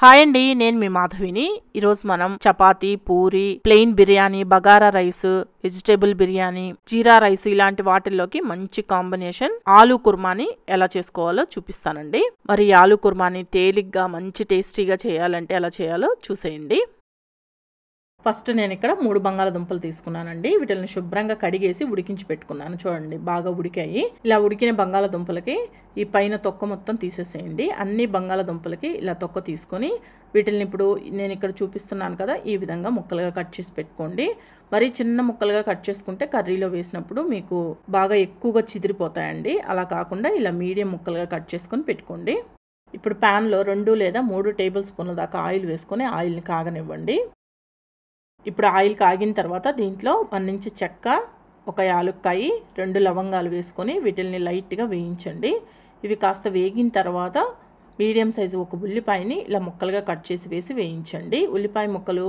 hi అండి నేను మీ మాధవిని ఈరోజు మనం chapati puri plain biryani bagara rice vegetable biryani jeera rice ఇలాంటి వాటిల్లోకి మంచి కాంబినేషన్ ఆలూ కుర్మాని ఎలా చేసుకోవాలో చూపిస్తానండి మరి ఆలూ కుర్మాని తేలిగ్గా మంచి టేస్టీగా చేయాలంటే ఎలా చేయాలో చూసేయండి ఫస్ట్ నేను ఇక్కడ మూడు బంగాళదుంపలు తీసుకున్నానండి వీటిని శుభ్రంగా కడిగేసి ఉడికించి పెట్టుకున్నాను చూడండి బాగా ఉడికాయి ఇలా ఉడికిన బంగాళదుంపలకి ఈ పైన తొక్క మొత్తం తీసేసేయండి అన్ని బంగాళదుంపలకి ఇలా తొక్క తీసుకొని వీటిని ఇప్పుడు నేను ఇక్కడ చూపిస్తున్నాను కదా ఈ విధంగా ముక్కలుగా కట్ చేసి పెట్టుకోండి మరి చిన్న ముక్కలుగా కట్ చేసుకుంటే కర్రీలో వేసినప్పుడు మీకు బాగా ఎక్కువగా చిదిరిపోతాయండి అలా కాకుండా ఇలా మీడియం ముక్కలుగా కట్ చేసుకొని పెట్టుకోండి ఇప్పుడు ప్యాన్లో రెండు లేదా మూడు టేబుల్ స్పూన్ల దాకా ఆయిల్ వేసుకొని ఆయిల్ని కాగనివ్వండి ఇప్పుడు ఆయిల్ కాగిన తర్వాత దీంట్లో వన్ ఇంచ్ చెక్క ఒక యాలుక్కాయి రెండు లవంగాలు వేసుకొని వీటిల్ని లైట్గా వేయించండి ఇవి కాస్త వేగిన తర్వాత మీడియం సైజు ఒక ఉల్లిపాయని ఇలా ముక్కలుగా కట్ చేసి వేసి వేయించండి ఉల్లిపాయ ముక్కలు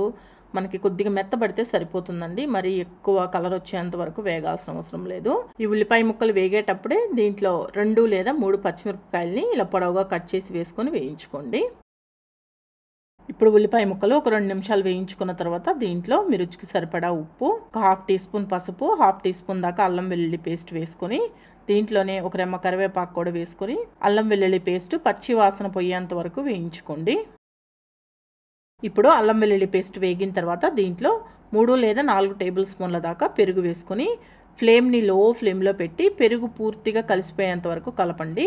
మనకి కొద్దిగా మెత్తబడితే సరిపోతుందండి మరి ఎక్కువ కలర్ వచ్చేంత వరకు వేగాల్సిన అవసరం లేదు ఈ ఉల్లిపాయ ముక్కలు వేగేటప్పుడే దీంట్లో రెండు లేదా మూడు పచ్చిమిరపకాయలని ఇలా పొడవుగా కట్ చేసి వేసుకొని వేయించుకోండి ఇప్పుడు ఉల్లిపాయ ముక్కలు ఒక రెండు నిమిషాలు వేయించుకున్న తర్వాత దీంట్లో మీ రుచికి సరిపడా ఉప్పు ఒక హాఫ్ టీ స్పూన్ పసుపు హాఫ్ టీ స్పూన్ దాకా అల్లం వెల్లుల్లి పేస్ట్ వేసుకొని దీంట్లోనే ఒక రెమ్మ కరివేపాకు కూడా వేసుకొని అల్లం వెల్లుల్లి పేస్ట్ పచ్చి వాసన పోయేంత వరకు వేయించుకోండి ఇప్పుడు అల్లం వెల్లుల్లి పేస్ట్ వేగిన తర్వాత దీంట్లో మూడు లేదా నాలుగు టేబుల్ స్పూన్ల దాకా పెరుగు వేసుకొని ఫ్లేమ్ని లో ఫ్లేమ్లో పెట్టి పెరుగు పూర్తిగా కలిసిపోయేంత వరకు కలపండి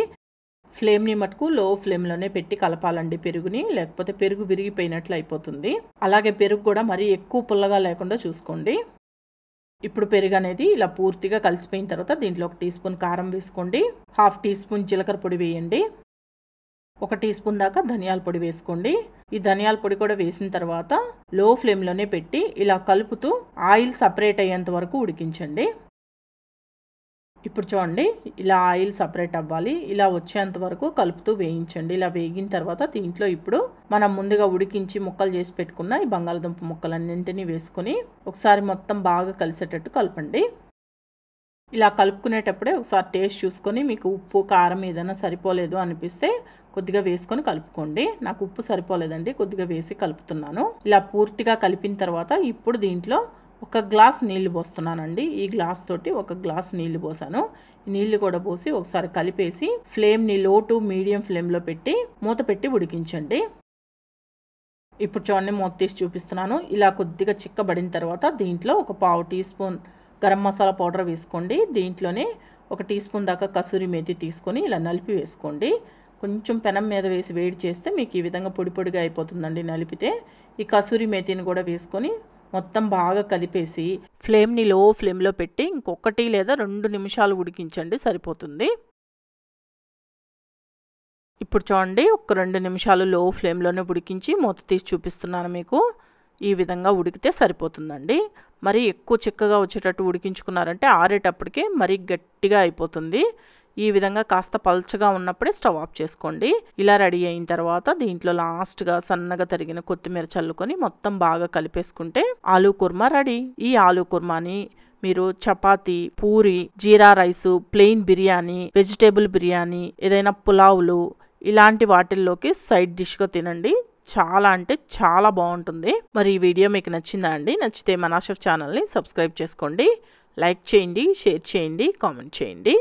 ఫ్లేమ్ని మటుకు లో ఫ్లేమ్లోనే పెట్టి కలపాలండి పెరుగుని లేకపోతే పెరుగు విరిగిపోయినట్లు అయిపోతుంది అలాగే పెరుగు కూడా మరీ ఎక్కువ పుల్లగా లేకుండా చూసుకోండి ఇప్పుడు పెరుగు అనేది ఇలా పూర్తిగా కలిసిపోయిన తర్వాత దీంట్లో ఒక టీ స్పూన్ కారం వేసుకోండి హాఫ్ టీ స్పూన్ జీలకర్ర పొడి వేయండి ఒక టీ స్పూన్ దాకా ధనియాల పొడి వేసుకోండి ఈ ధనియాల పొడి కూడా వేసిన తర్వాత లో ఫ్లేమ్లోనే పెట్టి ఇలా కలుపుతూ ఆయిల్ సపరేట్ అయ్యేంత వరకు ఉడికించండి ఇప్పుడు చూడండి ఇలా ఆయిల్ సపరేట్ అవ్వాలి ఇలా వచ్చేంత వరకు కలుపుతూ వేయించండి ఇలా వేగిన తర్వాత దీంట్లో ఇప్పుడు మనం ముందుగా ఉడికించి ముక్కలు చేసి పెట్టుకున్న ఈ బంగాళదుంప ముక్కలన్నింటినీ వేసుకొని ఒకసారి మొత్తం బాగా కలిసేటట్టు కలపండి ఇలా కలుపుకునేటప్పుడే ఒకసారి టేస్ట్ చూసుకొని మీకు ఉప్పు కారం ఏదైనా సరిపోలేదు అనిపిస్తే కొద్దిగా వేసుకొని కలుపుకోండి నాకు ఉప్పు సరిపోలేదండి కొద్దిగా వేసి కలుపుతున్నాను ఇలా పూర్తిగా కలిపిన తర్వాత ఇప్పుడు దీంట్లో ఒక గ్లాస్ నీళ్లు పోస్తున్నానండి ఈ గ్లాస్ తోటి ఒక గ్లాస్ నీళ్లు పోసాను నీళ్లు కూడా పోసి ఒకసారి కలిపేసి ఫ్లేమ్ని లో టు మీడియం ఫ్లేమ్లో పెట్టి మూత పెట్టి ఉడికించండి ఇప్పుడు చూడండి మూత తీసి చూపిస్తున్నాను ఇలా కొద్దిగా చిక్కబడిన తర్వాత దీంట్లో ఒక పావు teaspoon garam masala powder వేసుకోండి దీంట్లోనే ఒక టీ స్పూన్ దాకా కసూరి మేతి తీసుకొని ఇలా నలిపి వేసుకోండి కొంచెం పెనం మీద వేసి వేడి చేస్తే మీకు ఈ విధంగా పొడి పొడిగా అయిపోతుందండి నలిపితే ఈ కసూరి మేతిని కూడా వేసుకొని మొత్తం బాగా కలిపేసి ఫ్లేమ్ని లో ఫ్లేమ్లో పెట్టి ఇంకొకటి లేదా రెండు నిమిషాలు ఉడికించండి సరిపోతుంది ఇప్పుడు చూడండి ఒక రెండు నిమిషాలు లో ఫ్లేమ్లోనే ఉడికించి మూత తీసి చూపిస్తున్నాను మీకు ఈ విధంగా ఉడికితే సరిపోతుందండి మరి ఎక్కువ చిక్కగా వచ్చేటట్టు ఉడికించుకున్నారంటే ఆరేటప్పటికే మరీ గట్టిగా అయిపోతుంది ఈ విధంగా కాస్త పల్చగా ఉన్నప్పుడే స్టవ్ ఆఫ్ చేసుకోండి ఇలా రెడీ అయిన తర్వాత దీంట్లో లాస్ట్గా సన్నగా తరిగిన కొత్తిమీర చల్లుకొని మొత్తం బాగా కలిపేసుకుంటే ఆలూ కుర్మా రెడీ ఈ ఆలూ కుర్మాని మీరు chapati puri jeera rice plain biryani vegetable biryani ఏదైనా పులావులు ఇలాంటి వాటిల్లోకి సైడ్ డిష్గా తినండి చాలా అంటే చాలా బాగుంటుంది మరి ఈ వీడియో మీకు నచ్చిందా అండి నచ్చితే మనాషఫ్ ఛానల్ని సబ్స్క్రైబ్ చేసుకోండి లైక్ చేయండి షేర్ చేయండి కామెంట్ చేయండి